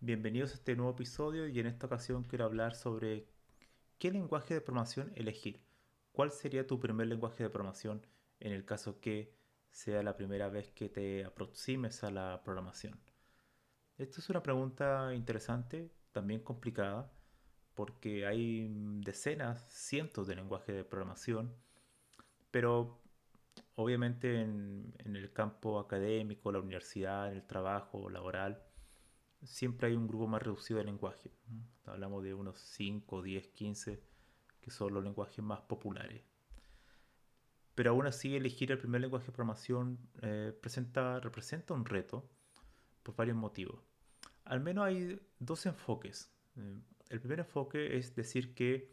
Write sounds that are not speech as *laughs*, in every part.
Bienvenidos a este nuevo episodio y en esta ocasión quiero hablar sobre qué lenguaje de programación elegir. ¿Cuál sería tu primer lenguaje de programación en el caso que sea la primera vez que te aproximes a la programación? Esta es una pregunta interesante, también complicada, porque hay decenas, cientos de lenguajes de programación, pero obviamente en, el campo académico, la universidad, el trabajo laboral, siempre hay un grupo más reducido de lenguaje. Hablamos de unos 5, 10, 15, que son los lenguajes más populares. Pero aún así, elegir el primer lenguaje de programación eh, presenta, representa un reto por varios motivos. Al menos hay dos enfoques. Eh, el primer enfoque es decir que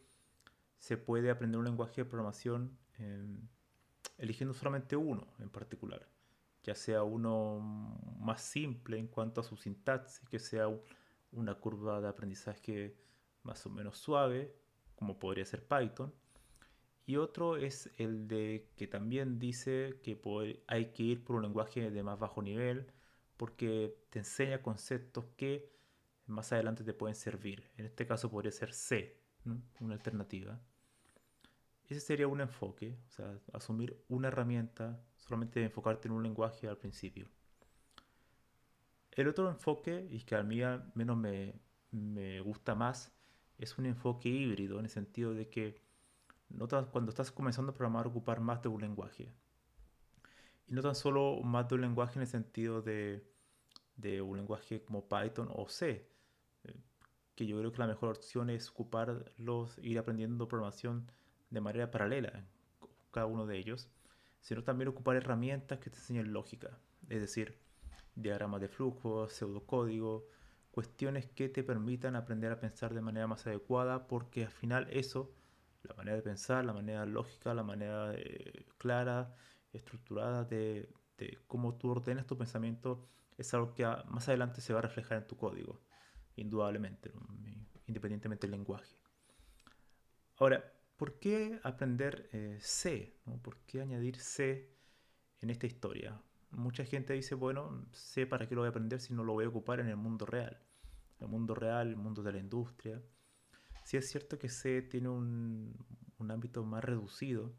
se puede aprender un lenguaje de programación eh, eligiendo solamente uno en particular ya sea uno más simple en cuanto a su sintaxis, que sea una curva de aprendizaje más o menos suave, como podría ser Python. Y otro es el de que también dice que hay que ir por un lenguaje de más bajo nivel, porque te enseña conceptos que más adelante te pueden servir. En este caso podría ser C, una alternativa. Ese sería un enfoque, o sea, asumir una herramienta, solamente enfocarte en un lenguaje al principio. El otro enfoque, y que a mí al menos me, me gusta más, es un enfoque híbrido, en el sentido de que no cuando estás comenzando a programar ocupar más de un lenguaje. Y no tan solo más de un lenguaje en el sentido de, de un lenguaje como Python o C, eh, que yo creo que la mejor opción es ocuparlos, ir aprendiendo programación de manera paralela, cada uno de ellos, sino también ocupar herramientas que te enseñen lógica, es decir, diagramas de flujo, pseudocódigo, cuestiones que te permitan aprender a pensar de manera más adecuada, porque al final eso, la manera de pensar, la manera lógica, la manera eh, clara, estructurada de, cómo tú ordenas tu pensamiento, es algo que más adelante se va a reflejar en tu código, indudablemente, independientemente del lenguaje. Ahora, ¿por qué aprender eh, C? ¿Por qué añadir C en esta historia? Mucha gente dice, bueno, C para qué lo voy a aprender si no lo voy a ocupar en el mundo real. El mundo real, el mundo de la industria. Sí es cierto que C tiene un, un ámbito más reducido,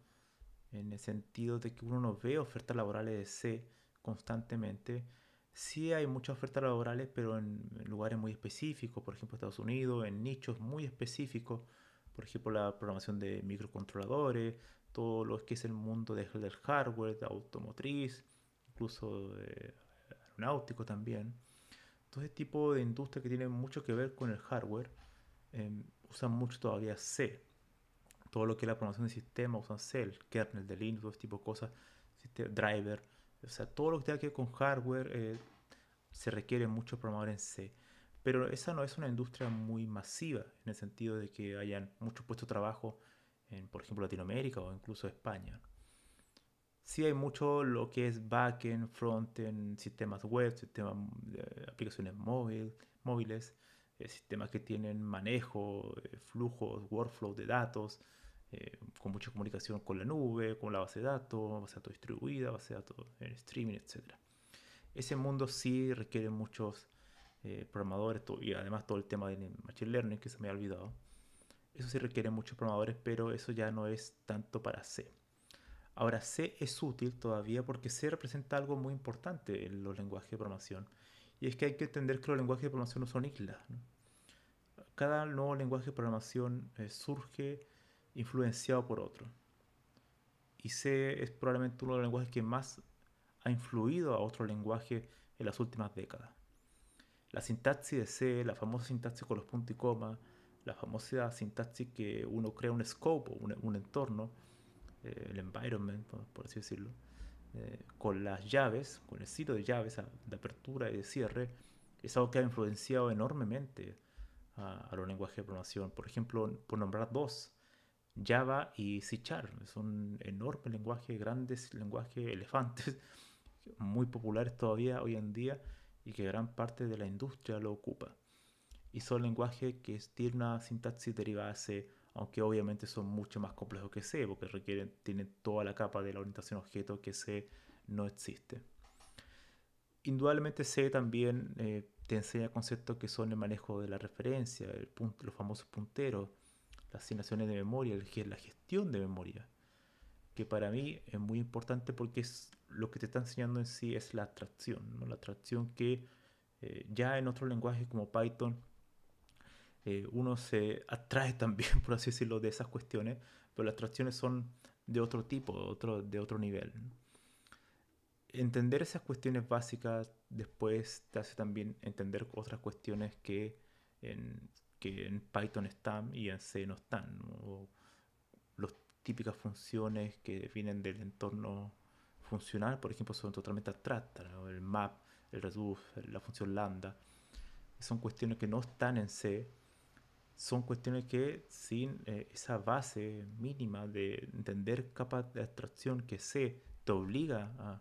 en el sentido de que uno no ve ofertas laborales de C constantemente. Sí hay muchas ofertas laborales, pero en lugares muy específicos, por ejemplo Estados Unidos, en nichos muy específicos por ejemplo, la programación de microcontroladores, todo lo que es el mundo del hardware, de automotriz, incluso aeronáutico también. Todo ese tipo de industria que tiene mucho que ver con el hardware em, usan mucho todavía C. Todo lo que es la programación de sistemas usan C, el kernel de Linux, todo este tipo de cosas, driver. O sea, todo lo que tenga que ver con hardware eh, se requiere mucho programador en C pero esa no es una industria muy masiva, en el sentido de que hayan muchos puestos de trabajo en, por ejemplo, Latinoamérica o incluso España. Sí hay mucho lo que es backend, frontend, sistemas web, sistemas, de eh, aplicaciones móvil, móviles, eh, sistemas que tienen manejo, eh, flujos, workflow de datos, con mucha comunicación con la nube, con la base de datos, base de datos distribuida, base de datos en streaming, etc. Ese mundo sí requiere muchos eh, programadores y además todo el tema de Machine Learning que se me ha olvidado. Eso sí requiere muchos programadores, pero eso ya no es tanto para C. Ahora, C es útil todavía porque C representa algo muy importante en los lenguajes de programación. Y es que hay que entender que los lenguajes de programación no son islas. Cada nuevo lenguaje de programación eh, surge influenciado por otro. Y C es probablemente uno de los lenguajes que más ha influido a otro lenguaje en las últimas décadas. La sintaxis de C, la famosa sintaxis con los puntos y comas, la famosa sintaxis que uno crea un scope, un, entorno, eh, el environment, por, así decirlo, eh, con las llaves, con el ciclo de llaves de apertura y de cierre, es algo que ha influenciado enormemente a, los lenguajes de programación. Por ejemplo, por nombrar dos, Java y C Son Es enorme grandes lenguajes, elefantes, *laughs* muy populares todavía hoy en día y que gran parte de la industria lo ocupa. Y son lenguajes que tienen una sintaxis derivada de C, aunque obviamente son mucho más complejos que C, porque requieren, tienen toda la capa de la orientación objeto que C no existe. Indudablemente C también eh, te enseña conceptos que son el manejo de la referencia, el punto, los famosos punteros, las asignaciones de memoria, la gestión de memoria, que para mí es muy importante porque es lo que te está enseñando en sí es la atracción, ¿no? la atracción que eh, ya en otros lenguajes como Python eh, uno se atrae *laughs* también, por así decirlo, de esas cuestiones, pero las atracciones son de otro tipo, otro, de otro nivel. Entender esas cuestiones básicas después te hace también entender otras cuestiones que en, que en Python están y en C no están, los las típicas funciones que vienen del entorno funcional, por ejemplo, son totalmente abstractas, el map, el reduce, la función lambda, son cuestiones que no están en C, son cuestiones que sin eh, esa base mínima de entender capas de abstracción que C te obliga a,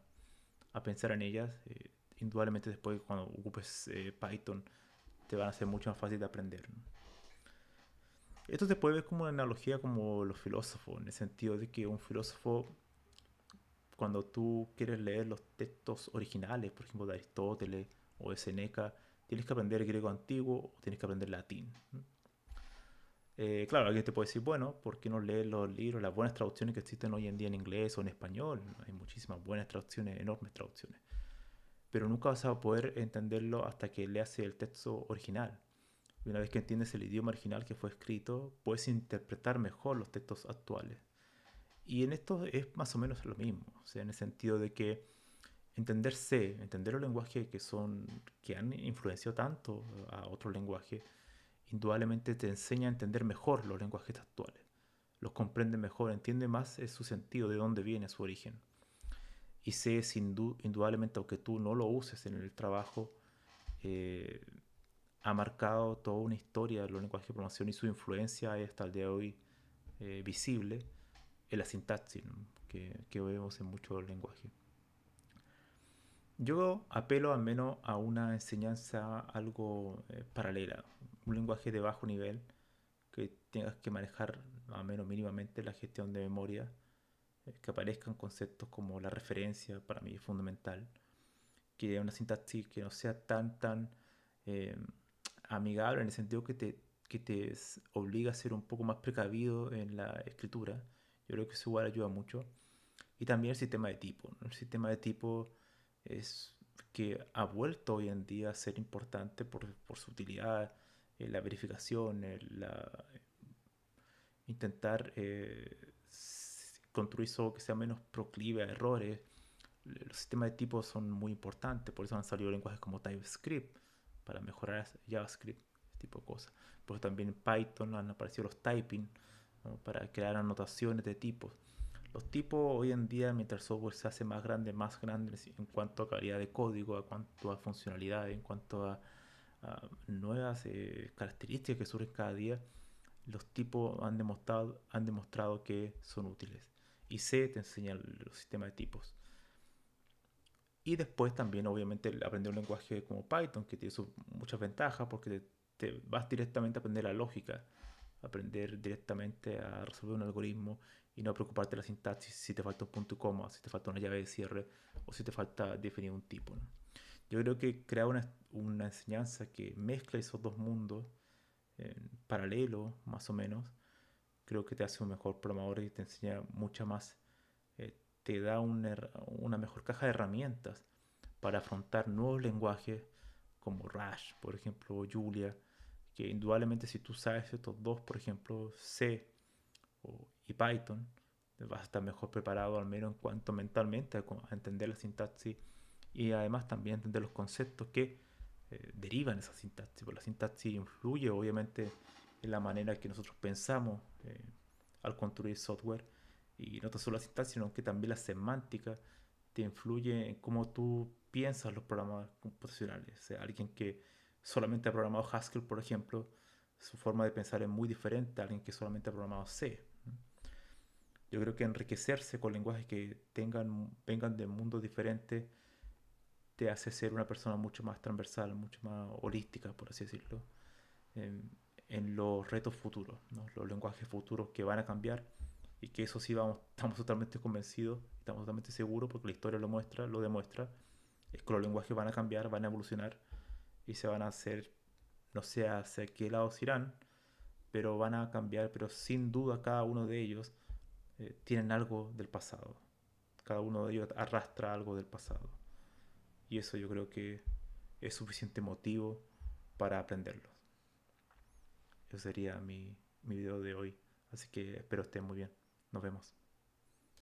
a pensar en ellas, eh, indudablemente después cuando ocupes eh, Python te van a ser mucho más fácil de aprender. Esto se puede ver como una analogía como los filósofos, en el sentido de que un filósofo cuando tú quieres leer los textos originales, por ejemplo, de Aristóteles o de Seneca, tienes que aprender griego antiguo o tienes que aprender latín. Eh, claro, alguien te puede decir, bueno, ¿por qué no lees los libros, las buenas traducciones que existen hoy en día en inglés o en español? Hay muchísimas buenas traducciones, enormes traducciones. Pero nunca vas a poder entenderlo hasta que leas el texto original. Y una vez que entiendes el idioma original que fue escrito, puedes interpretar mejor los textos actuales. Y en esto es más o menos lo mismo, o sea, en el sentido de que entenderse, entender los lenguajes que, son, que han influenciado tanto a otro lenguaje, indudablemente te enseña a entender mejor los lenguajes actuales, los comprende mejor, entiende más su sentido, de dónde viene su origen. Y sé sin indudablemente, aunque tú no lo uses en el trabajo, eh, ha marcado toda una historia de los lenguajes de formación y su influencia es hasta el día de hoy eh, visible la sintaxis que, vemos en muchos lenguajes. Yo apelo al menos a una enseñanza algo eh, paralela, un lenguaje de bajo nivel que tengas que manejar al menos mínimamente la gestión de memoria, eh, que aparezcan conceptos como la referencia, para mí es fundamental, que haya una sintaxis que no sea tan, tan em, amigable en el sentido que te, que te obliga a ser un poco más precavido en la escritura yo creo que eso igual ayuda mucho. Y también el sistema de tipo. El sistema de tipo es que ha vuelto hoy en día a ser importante por, por su utilidad, eh, la verificación, la, intentar eh, construir algo que sea menos proclive a errores. Los sistemas de tipos son muy importantes, por eso han salido lenguajes como TypeScript para mejorar JavaScript, este tipo de cosas. Por también en Python han aparecido los typing para crear anotaciones de tipos. Los tipos hoy en día, mientras el software se hace más grande, más grande en cuanto a calidad de código, a cuanto a funcionalidad, en cuanto a, nuevas eh, características que surgen cada día, los tipos han demostrado, han demostrado que son útiles. Y C te enseña los sistemas de tipos. Y después también, obviamente, aprender un lenguaje como Python, que tiene muchas ventajas porque te vas directamente a aprender la lógica aprender directamente a resolver un algoritmo y no preocuparte de la sintaxis si te falta un punto y coma, si te falta una llave de cierre o si te falta definir un tipo. Yo creo que crear una, una, enseñanza que mezcla esos dos mundos en paralelo, más o menos, creo que te hace un mejor programador y te enseña mucha más, eh, te da una, una mejor caja de herramientas para afrontar nuevos lenguajes como Rash, por ejemplo, Julia, que indudablemente si tú sabes estos dos, por ejemplo, C y Python, vas a estar mejor preparado al menos en cuanto mentalmente a entender la sintaxis y además también entender los conceptos que eh, derivan esa sintaxis, porque la sintaxis influye obviamente en la manera que nosotros pensamos eh, al construir software y no tan solo la sintaxis, sino que también la semántica te influye en cómo tú piensas los programas computacionales, o alguien que solamente ha programado Haskell, por ejemplo, su forma de pensar es muy diferente a alguien que solamente ha programado C. Yo creo que enriquecerse con lenguajes que tengan, vengan de mundos diferentes te hace ser una persona mucho más transversal, mucho más holística, por así decirlo, em, en, los retos futuros, los lenguajes futuros que van a cambiar y que eso sí vamos, *laughs* estamos totalmente convencidos, estamos totalmente seguros porque la historia lo muestra, lo demuestra, es que los lenguajes van a cambiar, van a evolucionar y se van a hacer, no sé hacia qué lados irán, pero van a cambiar, pero sin duda cada uno de ellos eh, tienen algo del pasado. Cada uno de ellos arrastra algo del pasado. Y eso yo creo que es suficiente motivo para aprenderlo. Eso sería mi, mi video de hoy. Así que espero estén muy bien. Nos vemos.